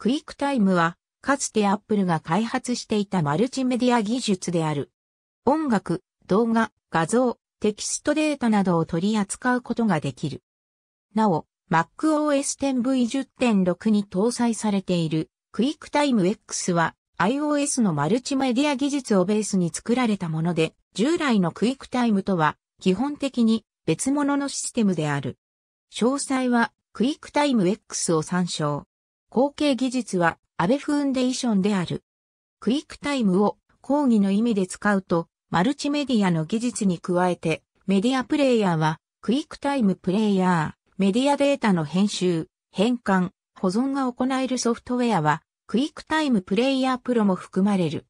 クイックタイムは、かつてアップルが開発していたマルチメディア技術である。音楽、動画、画像、テキストデータなどを取り扱うことができる。なお、MacOS 10V10.6 に搭載されているクイックタイム X は iOS のマルチメディア技術をベースに作られたもので、従来のクイックタイムとは基本的に別物のシステムである。詳細はクイックタイム X を参照。後継技術はアベフンデーションである。クイックタイムを講義の意味で使うと、マルチメディアの技術に加えて、メディアプレイヤーは、クイックタイムプレイヤー、メディアデータの編集、変換、保存が行えるソフトウェアは、クイックタイムプレイヤープロも含まれる。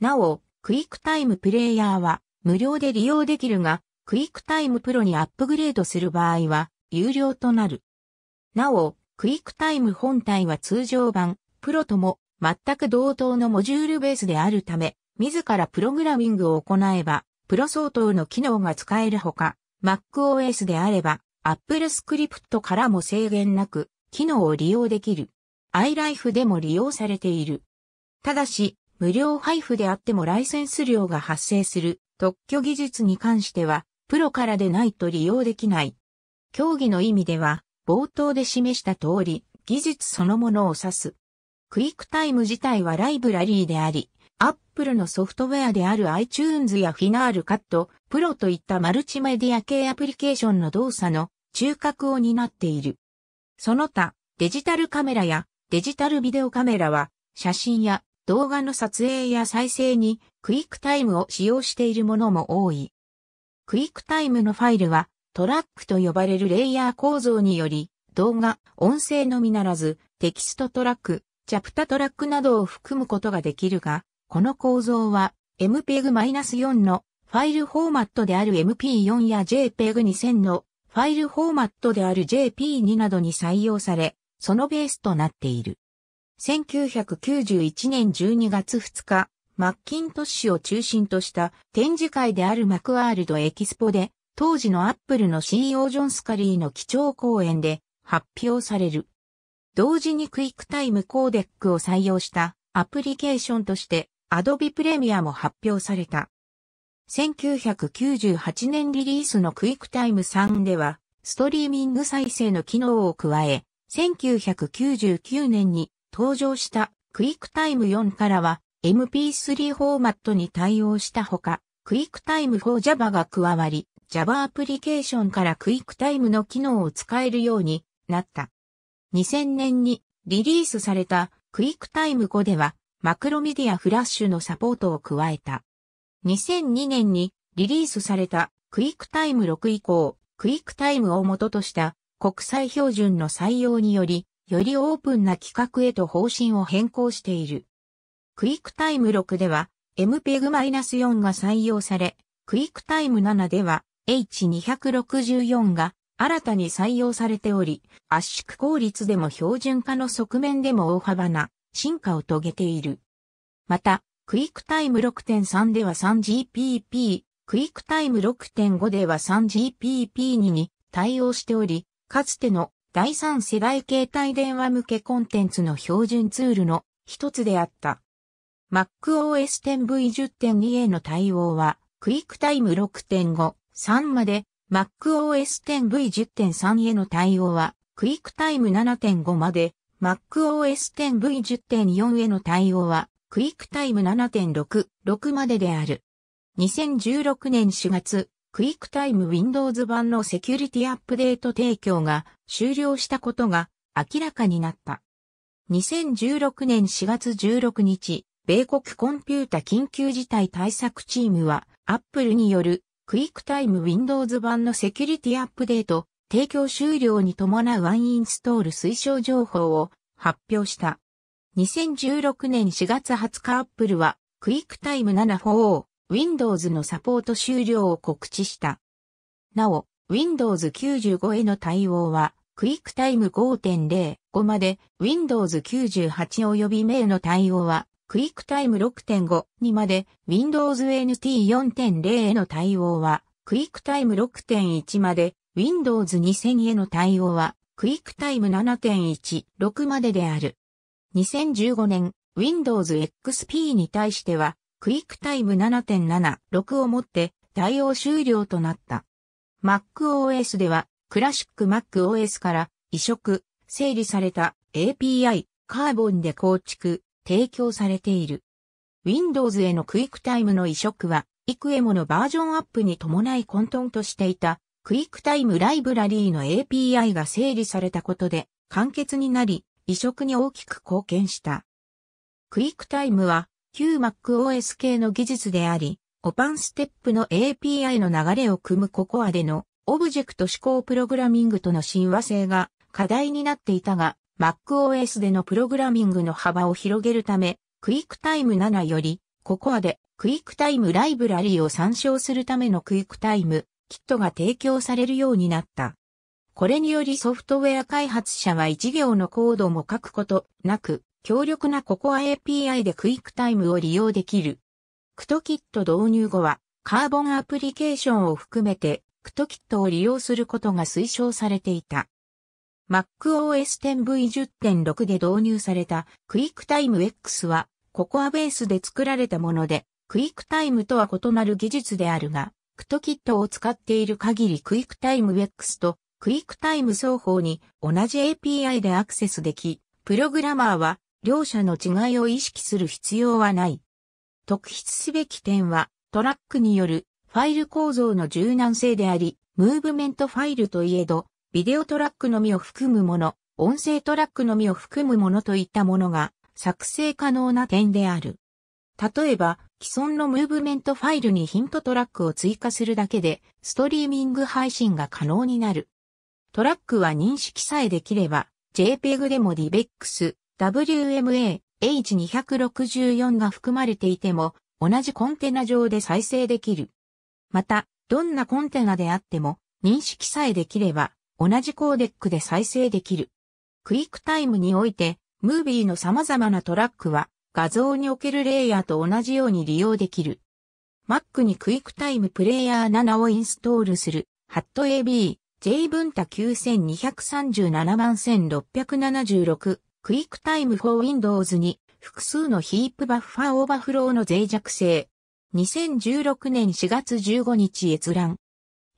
なお、クイックタイムプレイヤーは、無料で利用できるが、クイックタイムプロにアップグレードする場合は、有料となる。なお、クイックタイム本体は通常版、プロとも全く同等のモジュールベースであるため、自らプログラミングを行えば、プロ相当の機能が使えるほか、MacOS であれば、Apple Script からも制限なく、機能を利用できる。iLife でも利用されている。ただし、無料配布であってもライセンス料が発生する特許技術に関しては、プロからでないと利用できない。競技の意味では、冒頭で示した通り、技術そのものを指す。クイックタイム自体はライブラリーであり、Apple のソフトウェアである iTunes やフィナー c カット、プロといったマルチメディア系アプリケーションの動作の中核を担っている。その他、デジタルカメラやデジタルビデオカメラは、写真や動画の撮影や再生にクイックタイムを使用しているものも多い。クイックタイムのファイルはトラックと呼ばれるレイヤー構造により、動画、音声のみならず、テキストトラック、チャプタトラックなどを含むことができるが、この構造は MPEG-4 のファイルフォーマットである MP4 や JPEG-2000 のファイルフォーマットである JP2 などに採用され、そのベースとなっている。1991年12月2日、マッキントッシュを中心とした展示会であるマクワールドエキスポで当時のアップルの CEO ジョン・スカリーの基調講演で発表される。同時にクイックタイムコーデックを採用したアプリケーションとして Adobe プレミアも発表された。1998年リリースのクイックタイム3ではストリーミング再生の機能を加え、1999年に登場したクイックタイム4からは MP3 フォーマットに対応したほか、クイックタイム 4Java が加わり、Java アプリケーションからクイックタイムの機能を使えるようになった。2000年にリリースされたクイックタイム5ではマクロメディアフラッシュのサポートを加えた。2002年にリリースされたクイックタイム6以降、クイックタイムを元とした国際標準の採用により、よりオープンな企画へと方針を変更している。クイックタイム6では MPEG-4 が採用され、クイックタイム7では H264 が新たに採用されており、圧縮効率でも標準化の側面でも大幅な進化を遂げている。また、クイックタイム6.3では 3GPP、クイックタイム6.5では 3GPP にに対応しており、かつての第3世代携帯電話向けコンテンツの標準ツールの一つであった。MacOS 10V10.2 への対応は、クイックタイム6.5、3まで MacOS 10V10.3 への対応は、クイックタイム7.5まで MacOS 10V10.4 への対応は、クイックタイム7.66までである。2016年4月、クイックタイム Windows 版のセキュリティアップデート提供が終了したことが明らかになった。2016年4月16日、米国コンピュータ緊急事態対策チームは、Apple によるクイックタイム Windows 版のセキュリティアップデート、提供終了に伴うワンインストール推奨情報を発表した。2016年4月20日アップルは、クイックタイム7を Windows のサポート終了を告知した。なお、Windows 95への対応は、クイックタイム5.05まで Windows 98及び名の対応はクイックタイム6.5にまで Windows NT 4.0への対応は、クイックタイム6.1まで Windows 2000への対応は、クイックタイム7.16までである。2015年、Windows XP に対しては、クイックタイム7.76をもって対応終了となった。MacOS では、クラシック MacOS から移植、整理された API、カーボンで構築、提供されている。Windows へのクイックタイムの移植は、幾重ものバージョンアップに伴い混沌としていた、クイックタイムライブラリーの API が整理されたことで、簡潔になり、移植に大きく貢献した。クイックタイムは、旧 MacOS 系の技術であり、オパンステップの API の流れを組むココアでのオブジェクト指向プログラミングとの親和性が課題になっていたが、MacOS でのプログラミングの幅を広げるため、QuickTime 7より、Cocoa で QuickTime ライブラリーを参照するための QuickTime キットが提供されるようになった。これによりソフトウェア開発者は一行のコードも書くことなく、強力な Cocoa API で QuickTime を利用できる。c ト o ット導入後は、カーボンアプリケーションを含めて、c ト o ットを利用することが推奨されていた。MacOS10V10.6 で導入されたクイックタイム X はココアベースで作られたもので、クイックタイムとは異なる技術であるが、クトキットを使っている限りクイックタイム X とクイックタイム双方に同じ API でアクセスでき、プログラマーは両者の違いを意識する必要はない。特筆すべき点はトラックによるファイル構造の柔軟性であり、ムーブメントファイルといえど、ビデオトラックのみを含むもの、音声トラックのみを含むものといったものが作成可能な点である。例えば、既存のムーブメントファイルにヒントトラックを追加するだけで、ストリーミング配信が可能になる。トラックは認識さえできれば、JPEG でも DBEX、WMA、H264 が含まれていても、同じコンテナ上で再生できる。また、どんなコンテナであっても、認識さえできれば、同じコーデックで再生できる。クイックタイムにおいて、ムービーの様々なトラックは画像におけるレイヤーと同じように利用できる。Mac にクイックタイムプレイヤー7をインストールする、ハット AB、J 分多9237万1676、クイックタイム4 Windows に複数のヒープバッファーオーバーフローの脆弱性。2016年4月15日閲覧。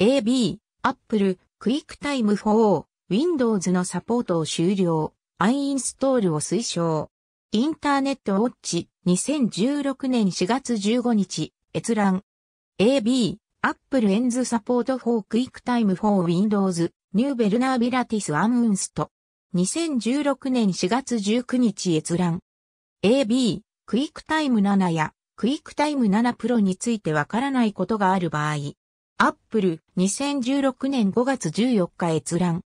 AB、Apple、クイックタイム4、Windows のサポートを終了、アイインストールを推奨。インターネットウォッチ2016年4月15日、閲覧。AB、Apple Ends Support for QuickTime for Windows, New Vulnerabilities Ununst。2016年4月19日閲覧。AB、QuickTime 7や QuickTime 7 Pro についてわからないことがある場合、アップル2016年5月14日閲覧。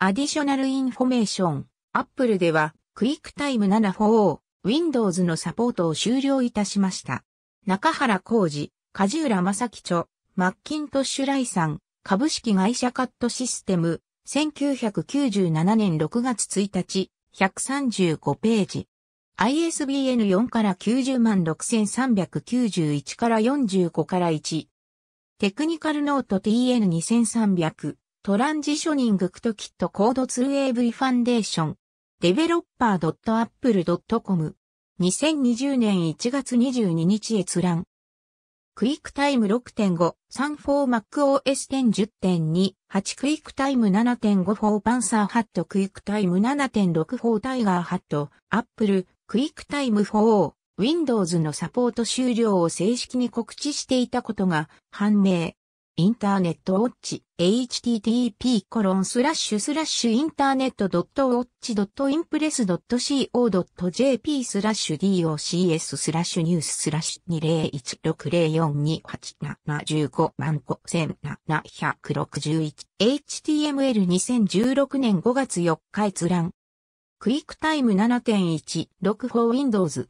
アディショナルインフォメーション。アップルでは、クイックタイム7を Windows のサポートを終了いたしました。中原浩二、梶浦正樹著、マッキントッシュライさん、株式会社カットシステム、1997年6月1日、135ページ。ISBN4 から906,391から45から1。テクニカルノート TN2300、トランジショニングクトキットコード 2AV ファンデーション、デベロッパー .apple.com、2020年1月22日閲覧。クイックタイム6.5、3フォー MacOS 10.10.2、8クイックタイム7.5フォーパンサーハットクイックタイム7.6フォータイガーハット、アップル、クイックタイム4、Windows のサポート終了を正式に告知していたことが判明。インターネットウォッチ http コロンスラッシュスラッシュインターネットドットウォッチインプレスドット CO.jp スラッシュ DOCS スラッシュニューススラッシュ20160428715万5761 HTML2016 年5月4日閲覧クイックタイム7.1 6 4 Windows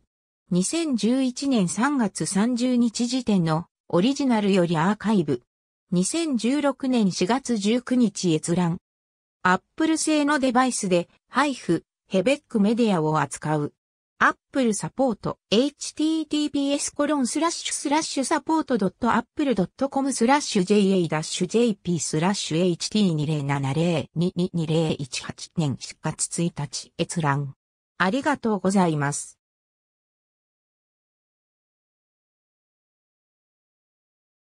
2011年3月30日時点のオリジナルよりアーカイブ。2016年4月19日閲覧。アップル製のデバイスで、配布、ヘベックメディアを扱う。アップルサポート、https コロンスラッシュスラッシュサポート .apple.com スラッシュ ja-jp スラッシュ ht2070-222018 年4月1日閲覧。ありがとうございます。